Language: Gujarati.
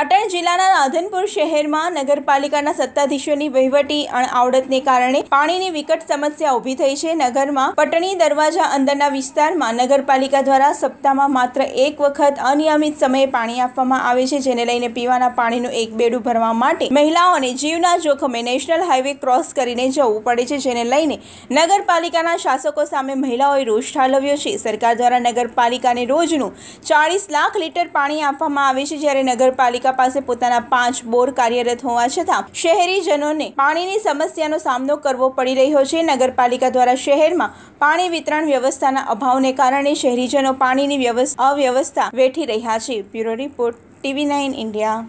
પાટણ જિલ્લાના નાધનપુર શહેરમાં નગરપાલિકાના સત્તાધીશોની વહીવટી આવડતને કારણે પાણીની વિકટ સમસ્યા ઊભી થઈ છે નગરમાં પટણી દરવાજા અંદરના વિસ્તારમાં નગરપાલિકા દ્વારા સપ્તાહમાં માત્ર એક વખત અનિયમિત સમયે પાણી આપવામાં આવે છે જેને લઈને પીવાના પાણીનું એક બેડું ભરવા માટે મહિલાઓને જીવના જોખમે નેશનલ હાઈવે ક્રોસ કરીને જવું પડે છે જેને લઈને નગરપાલિકાના શાસકો સામે મહિલાઓએ રોષ ઠાલવ્યો છે સરકાર દ્વારા નગરપાલિકાને રોજનું ચાળીસ લાખ લીટર પાણી આપવામાં આવે છે જ્યારે નગરપાલિકા પાલિકા પાસે પોતાના પાંચ બોર કાર્યરત હોવા છતાં શહેરીજનોને પાણીની સમસ્યાનો સામનો કરવો પડી રહ્યો છે નગરપાલિકા દ્વારા શહેરમાં પાણી વિતરણ વ્યવસ્થાના અભાવને કારણે શહેરીજનો પાણીની અવ્યવસ્થા વેઠી રહ્યા છે bureau report TV nine India